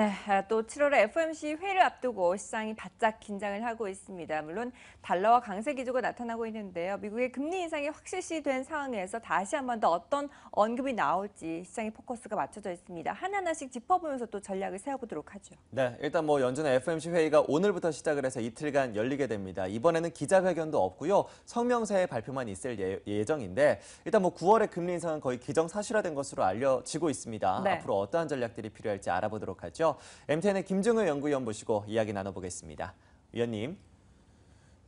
네, 아, 또 7월에 FOMC 회의를 앞두고 시장이 바짝 긴장을 하고 있습니다. 물론 달러와 강세 기조가 나타나고 있는데요. 미국의 금리 인상이 확실시 된 상황에서 다시 한 번 더 어떤 언급이 나올지 시장의 포커스가 맞춰져 있습니다. 하나하나씩 짚어보면서 또 전략을 세워보도록 하죠. 네, 일단 뭐 연준의 FOMC 회의가 오늘부터 시작을 해서 이틀간 열리게 됩니다. 이번에는 기자회견도 없고요. 성명서의 발표만 있을 예, 예정인데 일단 뭐 9월에 금리 인상은 거의 기정사실화된 것으로 알려지고 있습니다. 네. 앞으로 어떠한 전략들이 필요할지 알아보도록 하죠. MTN의 네, 김정은 연구위원 모시고 이야기 나눠보겠습니다. 위원님.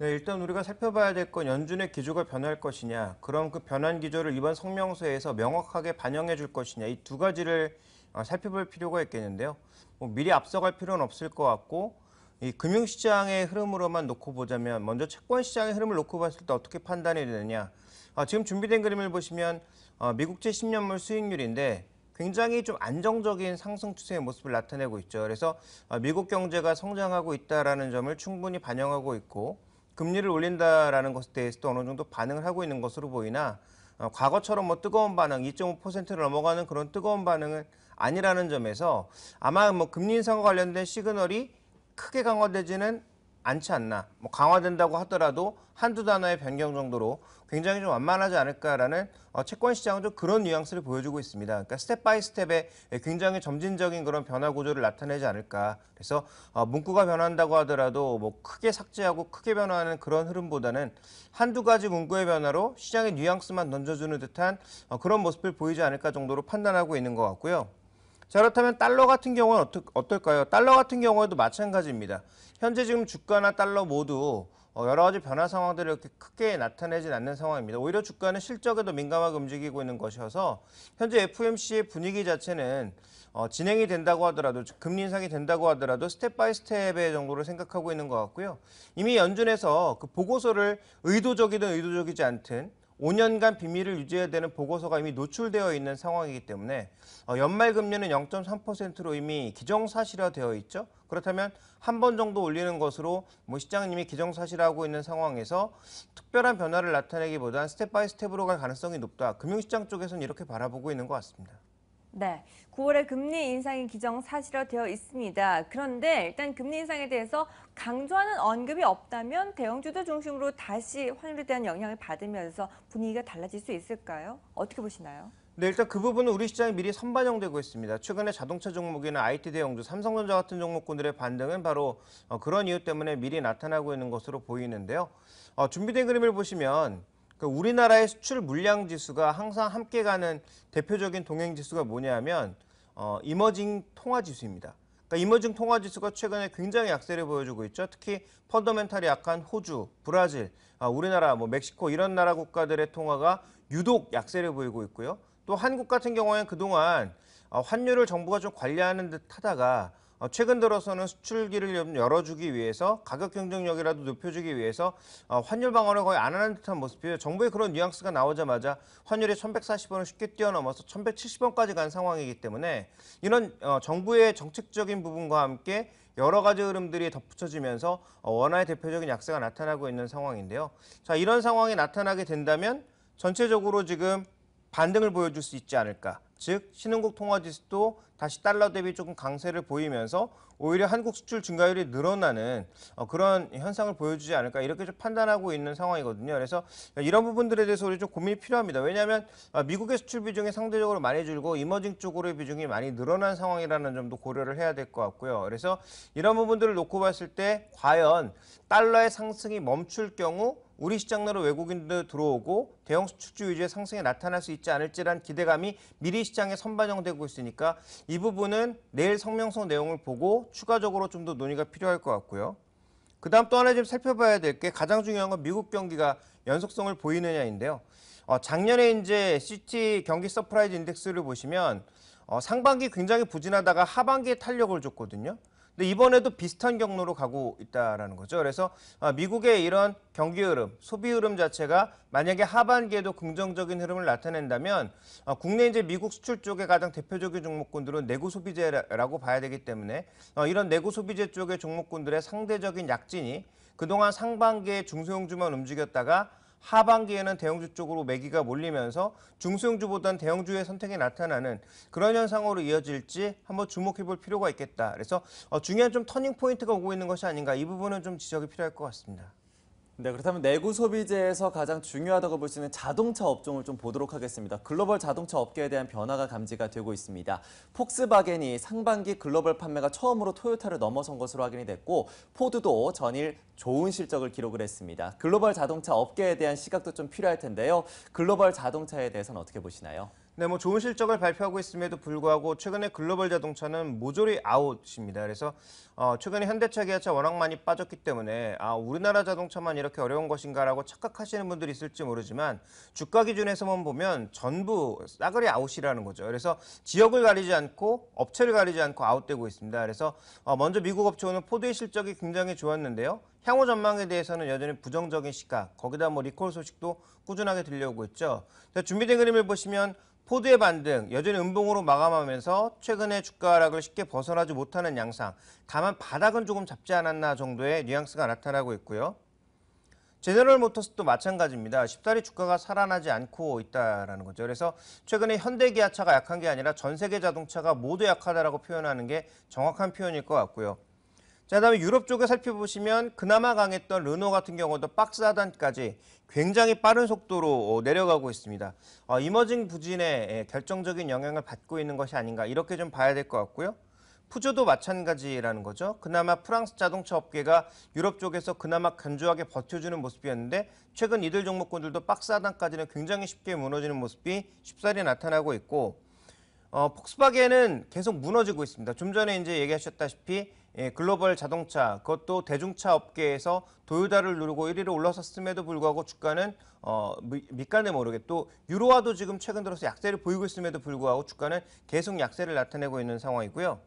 네, 일단 우리가 살펴봐야 될 건 연준의 기조가 변할 것이냐, 그럼 그 변한 기조를 이번 성명서에서 명확하게 반영해 줄 것이냐, 이 두 가지를 어, 살펴볼 필요가 있겠는데요. 뭐 미리 앞서갈 필요는 없을 것 같고, 이 금융시장의 흐름으로만 놓고 보자면 먼저 채권시장의 흐름을 놓고 봤을 때 어떻게 판단이 되느냐. 아, 지금 준비된 그림을 보시면 어, 미국채 10년물 수익률인데 굉장히 좀 안정적인 상승 추세의 모습을 나타내고 있죠. 그래서 어, 미국 경제가 성장하고 있다라는 점을 충분히 반영하고 있고 금리를 올린다라는 것에 대해서도 어느 정도 반응을 하고 있는 것으로 보이나 어, 과거처럼 뭐 뜨거운 반응, 2.5%를 넘어가는 그런 뜨거운 반응은 아니라는 점에서 아마 뭐 금리 인상과 관련된 시그널이 크게 강화되지는 않지 않나 뭐 강화된다고 하더라도 한두 단어의 변경 정도로 굉장히 좀 완만하지 않을까라는 어, 채권 시장은 좀 그런 뉘앙스를 보여주고 있습니다. 그러니까 스텝 바이 스텝에 굉장히 점진적인 그런 변화 구조를 나타내지 않을까. 그래서 어, 문구가 변한다고 하더라도 뭐 크게 삭제하고 크게 변화하는 그런 흐름보다는 한두 가지 문구의 변화로 시장의 뉘앙스만 던져주는 듯한 어, 그런 모습을 보이지 않을까 정도로 판단하고 있는 것 같고요. 자 그렇다면 달러 같은 경우는 어떻, 어떨까요? 달러 같은 경우에도 마찬가지입니다. 현재 지금 주가나 달러 모두 어, 여러 가지 변화 상황들이 이렇게 크게 나타내진 않는 상황입니다. 오히려 주가는 실적에도 민감하게 움직이고 있는 것이어서 현재 FMC의 분위기 자체는 어, 진행이 된다고 하더라도 금리 인상이 된다고 하더라도 스텝 바이 스텝의 정도로 생각하고 있는 것 같고요. 이미 연준에서 그 보고서를 의도적이든 의도적이지 않든 5년간 비밀을 유지해야 되는 보고서가 이미 노출되어 있는 상황이기 때문에 어, 연말 금리는 0.3%로 이미 기정사실화되어 있죠. 그렇다면 한 번 정도 올리는 것으로 뭐 시장님이 기정사실화하고 있는 상황에서 특별한 변화를 나타내기보다는 스텝 바이 스텝으로 갈 가능성이 높다. 금융시장 쪽에서는 이렇게 바라보고 있는 것 같습니다. 네, 9월에 금리 인상이 기정 사실화되어 있습니다. 그런데 일단 금리 인상에 대해서 강조하는 언급이 없다면 대형주들 중심으로 다시 환율에 대한 영향을 받으면서 분위기가 달라질 수 있을까요? 어떻게 보시나요? 네, 일단 그 부분은 우리 시장이 미리 선반영되고 있습니다. 최근에 자동차 종목이나 IT 대형주, 삼성전자 같은 종목군들의 반등은 바로 어, 그런 이유 때문에 미리 나타나고 있는 것으로 보이는데요. 어, 준비된 그림을 보시면 그러니까 우리나라의 수출 물량 지수가 항상 함께 가는 대표적인 동행 지수가 뭐냐면 어, 이머징 통화 지수입니다. 그러니까 이머징 통화 지수가 최근에 굉장히 약세를 보여주고 있죠. 특히 펀더멘탈이 약한 호주, 브라질, 아, 우리나라, 뭐 멕시코 이런 나라 국가들의 통화가 유독 약세를 보이고 있고요. 또 한국 같은 경우에는 그동안 어, 환율을 정부가 좀 관리하는 듯 하다가 어, 최근 들어서는 수출기를 열어주기 위해서 가격 경쟁력이라도 높여주기 위해서 어, 환율 방어를 거의 안 하는 듯한 모습이에요. 정부의 그런 뉘앙스가 나오자마자 환율이 1140원을 쉽게 뛰어넘어서 1170원까지 간 상황이기 때문에 이런 어, 정부의 정책적인 부분과 함께 여러 가지 흐름들이 덧붙여지면서 원화의 대표적인 약세가 나타나고 있는 상황인데요. 자 이런 상황이 나타나게 된다면 전체적으로 지금 반등을 보여줄 수 있지 않을까 즉 신흥국 통화지수도 다시 달러 대비 조금 강세를 보이면서 오히려 한국 수출 증가율이 늘어나는 어, 그런 현상을 보여주지 않을까 이렇게 좀 판단하고 있는 상황이거든요. 그래서 이런 부분들에 대해서 우리 좀 고민이 필요합니다. 왜냐하면 어, 미국의 수출 비중이 상대적으로 많이 줄고 이머징 쪽으로의 비중이 많이 늘어난 상황이라는 점도 고려를 해야 될 것 같고요. 그래서 이런 부분들을 놓고 봤을 때 과연 달러의 상승이 멈출 경우 우리 시장 으로 외국인도 들어오고 대형 수출주 위주의 상승에 나타날 수 있지 않을지란 기대감이 미리 시장에 선반영되고 있으니까 이 부분은 내일 성명서 내용을 보고 추가적으로 좀 더 논의가 필요할 것 같고요. 그 다음 또 하나 좀 살펴봐야 될 게 가장 중요한 건 미국 경기가 연속성을 보이느냐인데요. 어, 작년에 이제 시티 경기 서프라이즈 인덱스를 보시면 어, 상반기 굉장히 부진하다가 하반기에 탄력을 줬거든요. 근데 이번에도 비슷한 경로로 가고 있다라는 거죠. 그래서 아, 미국의 이런 경기 흐름, 소비 흐름 자체가 만약에 하반기에도 긍정적인 흐름을 나타낸다면 아, 국내 이제 미국 수출 쪽에 가장 대표적인 종목군들은 내구 소비재라고 봐야 되기 때문에 아, 이런 내구 소비재 쪽의 종목군들의 상대적인 약진이 그동안 상반기에 중소형주만 움직였다가 하반기에는 대형주 쪽으로 매기가 몰리면서 중소형주보다는 대형주의 선택이 나타나는 그런 현상으로 이어질지 한번 주목해 볼 필요가 있겠다. 그래서 어, 중요한 좀 터닝 포인트가 오고 있는 것이 아닌가 이 부분은 좀 지적이 필요할 것 같습니다. 네, 그렇다면 내구 소비재에서 가장 중요하다고 볼 수 있는 자동차 업종을 좀 보도록 하겠습니다. 글로벌 자동차 업계에 대한 변화가 감지가 되고 있습니다. 폭스바겐이 상반기 글로벌 판매가 처음으로 토요타를 넘어선 것으로 확인이 됐고 포드도 전일 좋은 실적을 기록을 했습니다. 글로벌 자동차 업계에 대한 시각도 좀 필요할 텐데요. 글로벌 자동차에 대해서는 어떻게 보시나요? 네, 뭐 좋은 실적을 발표하고 있음에도 불구하고 최근에 글로벌 자동차는 모조리 아웃입니다. 그래서 어, 최근에 현대차, 기아차 워낙 많이 빠졌기 때문에 아, 우리나라 자동차만 이렇게 어려운 것인가라고 착각하시는 분들이 있을지 모르지만 주가 기준에서만 보면 전부 싸그리 아웃이라는 거죠. 그래서 지역을 가리지 않고 업체를 가리지 않고 아웃되고 있습니다. 그래서 어, 먼저 미국 업체 오는 포드의 실적이 굉장히 좋았는데요. 향후 전망에 대해서는 여전히 부정적인 시각, 거기다 뭐 리콜 소식도 꾸준하게 들려오고 있죠. 준비된 그림을 보시면 포드의 반등 여전히 음봉으로 마감하면서 최근의 주가 하락을 쉽게 벗어나지 못하는 양상. 다만 바닥은 조금 잡지 않았나 정도의 뉘앙스가 나타나고 있고요. 제너럴 모터스도 마찬가지입니다. 십달이 주가가 살아나지 않고 있다라는 거죠. 그래서 최근에 현대 기아차가 약한 게 아니라 전 세계 자동차가 모두 약하다라고 표현하는 게 정확한 표현일 것 같고요. 자, 그다음에 유럽 쪽에 살펴보시면 그나마 강했던 르노 같은 경우도 박스 하단까지 굉장히 빠른 속도로 어, 내려가고 있습니다. 어, 이머징 부진에 결정적인 영향을 받고 있는 것이 아닌가 이렇게 좀 봐야 될 것 같고요. 푸조도 마찬가지라는 거죠. 그나마 프랑스 자동차 업계가 유럽 쪽에서 그나마 견조하게 버텨주는 모습이었는데 최근 이들 종목군들도 박스 하단까지는 굉장히 쉽게 무너지는 모습이 쉽사리 나타나고 있고 어, 폭스바겐은 계속 무너지고 있습니다. 좀 전에 이제 얘기하셨다시피 예, 글로벌 자동차 그것도 대중차 업계에서 도요다를 누르고 1위를 올라섰음에도 불구하고 주가는 어, 밑간에 모르게 또 유로화도 지금 최근 들어서 약세를 보이고 있음에도 불구하고 주가는 계속 약세를 나타내고 있는 상황이고요.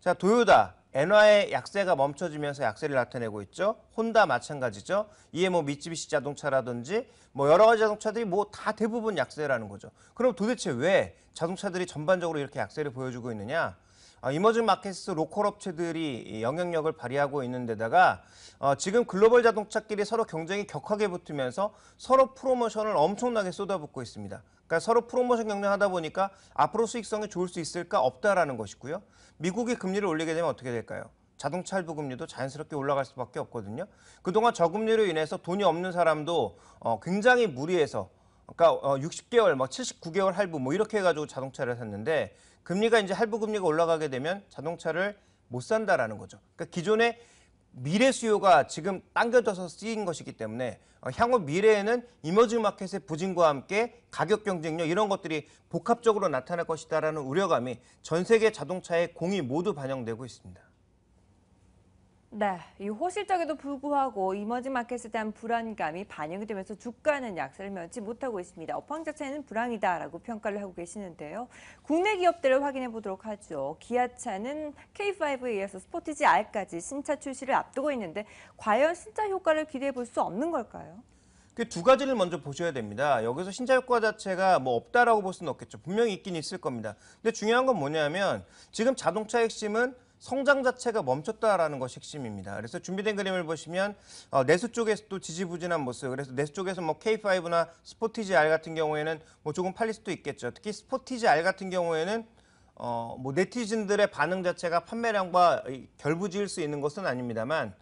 자 도요다 엔화의 약세가 멈춰지면서 약세를 나타내고 있죠. 혼다 마찬가지죠. 이에 뭐 미쯔비시 자동차라든지 뭐 여러 가지 자동차들이 뭐 다 대부분 약세라는 거죠. 그럼 도대체 왜 자동차들이 전반적으로 이렇게 약세를 보여주고 있느냐? 어, 이머징 마켓스 로컬 업체들이 영향력을 발휘하고 있는 데다가 어, 지금 글로벌 자동차끼리 서로 경쟁이 격하게 붙으면서 서로 프로모션을 엄청나게 쏟아붓고 있습니다. 그러니까 서로 프로모션 경쟁하다 보니까 앞으로 수익성이 좋을 수 있을까 없다라는 것이고요. 미국이 금리를 올리게 되면 어떻게 될까요? 자동차 할부 금리도 자연스럽게 올라갈 수밖에 없거든요. 그동안 저금리로 인해서 돈이 없는 사람도 어, 굉장히 무리해서 그러니까 60개월, 막 79개월 할부 뭐 이렇게 해가지고 자동차를 샀는데 금리가 이제 할부 금리가 올라가게 되면 자동차를 못 산다라는 거죠. 그러니까 기존의 미래 수요가 지금 당겨져서 쓰인 것이기 때문에 어, 향후 미래에는 이머징 마켓의 부진과 함께 가격 경쟁력 이런 것들이 복합적으로 나타날 것이다라는 우려감이 전 세계 자동차의 공이 모두 반영되고 있습니다. 네, 이 호실적에도 불구하고 이머지 마켓에 대한 불안감이 반영이 되면서 주가는 약세를 면치 못하고 있습니다. 업황 자체는 불황이다라고 평가를 하고 계시는데요. 국내 기업들을 확인해 보도록 하죠. 기아차는 K5에 의해서 스포티지 R까지 신차 출시를 앞두고 있는데 과연 신차 효과를 기대해 볼 수 없는 걸까요? 그 두 가지를 먼저 보셔야 됩니다. 여기서 신차 효과 자체가 뭐 없다라고 볼 수는 없겠죠. 분명히 있긴 있을 겁니다. 근데 중요한 건 뭐냐면 지금 자동차 핵심은 성장 자체가 멈췄다라는 것이 핵심입니다. 그래서 준비된 그림을 보시면 어, 내수 쪽에서도 지지부진한 모습. 그래서 내수 쪽에서 뭐 K5나 스포티지 R 같은 경우에는 뭐 조금 팔릴 수도 있겠죠. 특히 스포티지 R 같은 경우에는 어, 뭐 네티즌들의 반응 자체가 판매량과 결부지을 수 있는 것은 아닙니다만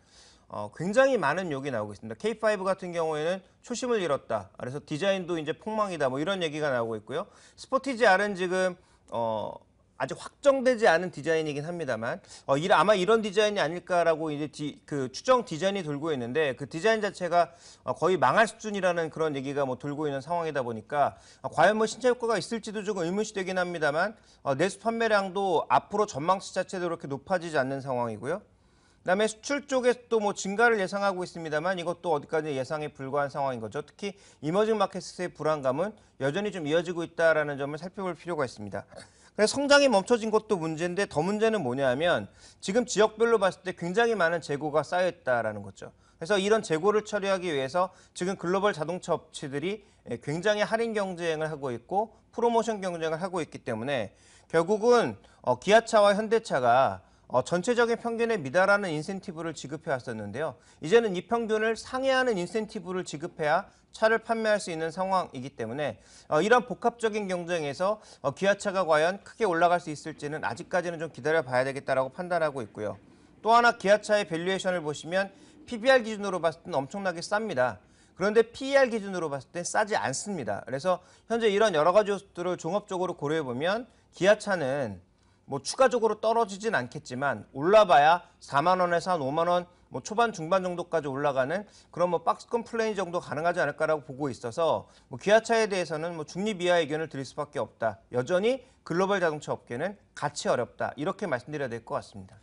어, 굉장히 많은 욕이 나오고 있습니다. K5 같은 경우에는 초심을 잃었다. 그래서 디자인도 이제 폭망이다. 뭐 이런 얘기가 나오고 있고요. 스포티지 R은 지금 어, 아직 확정되지 않은 디자인이긴 합니다만 어, 일, 아마 이런 디자인이 아닐까라고 이제 디, 그 추정 디자인이 돌고 있는데 그 디자인 자체가 어, 거의 망할 수준이라는 그런 얘기가 뭐 돌고 있는 상황이다 보니까 어, 과연 뭐신체 효과가 있을지도 조금 의문시되긴 합니다만 어, 내수 판매량도 앞으로 전망치 자체도 그렇게 높아지지 않는 상황이고요. 그다음에 수출 쪽에 서또뭐 증가를 예상하고 있습니다만 이것도 어디까지 예상에 불과한 상황인 거죠. 특히 이머징 마켓의 불안감은 여전히 좀 이어지고 있다라는 점을 살펴볼 필요가 있습니다. 성장이 멈춰진 것도 문제인데 더 문제는 뭐냐면 지금 지역별로 봤을 때 굉장히 많은 재고가 쌓여 있다라는 거죠. 그래서 이런 재고를 처리하기 위해서 지금 글로벌 자동차 업체들이 예, 굉장히 할인 경쟁을 하고 있고 프로모션 경쟁을 하고 있기 때문에 결국은 어, 기아차와 현대차가 어, 전체적인 평균에 미달하는 인센티브를 지급해 왔었는데요. 이제는 이 평균을 상회하는 인센티브를 지급해야 차를 판매할 수 있는 상황이기 때문에 어, 이런 복합적인 경쟁에서 어, 기아차가 과연 크게 올라갈 수 있을지는 아직까지는 좀 기다려봐야 되겠다라고 판단하고 있고요. 또 하나 기아차의 밸류에이션을 보시면 PBR 기준으로 봤을 때는 엄청나게 쌉니다. 그런데 PER 기준으로 봤을 때 싸지 않습니다. 그래서 현재 이런 여러 가지 요소들을 종합적으로 고려해보면 기아차는 뭐 추가적으로 떨어지진 않겠지만 올라봐야 4만 원에서 한 5만 원 뭐 초반 중반 정도까지 올라가는 그런 뭐 박스권 플레이 정도 가능하지 않을까라고 보고 있어서 뭐 기아차에 대해서는 뭐 중립 이하 의견을 드릴 수밖에 없다. 여전히 글로벌 자동차 업계는 같이 어렵다. 이렇게 말씀드려야 될 것 같습니다.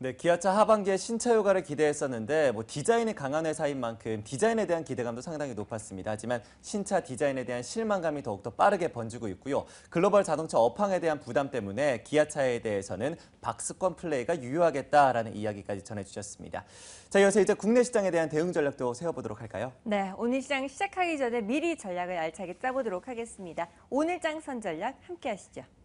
네, 기아차 하반기에 신차 효과를 기대했었는데 뭐 디자인이 강한 회사인 만큼 디자인에 대한 기대감도 상당히 높았습니다. 하지만 신차 디자인에 대한 실망감이 더욱더 빠르게 번지고 있고요. 글로벌 자동차 업황에 대한 부담 때문에 기아차에 대해서는 박스권 플레이가 유효하겠다라는 이야기까지 전해주셨습니다. 자, 이어서 이제 국내 시장에 대한 대응 전략도 세워보도록 할까요? 네, 오늘 시장 시작하기 전에 미리 전략을 알차게 짜보도록 하겠습니다. 오늘장 선 전략 함께 하시죠.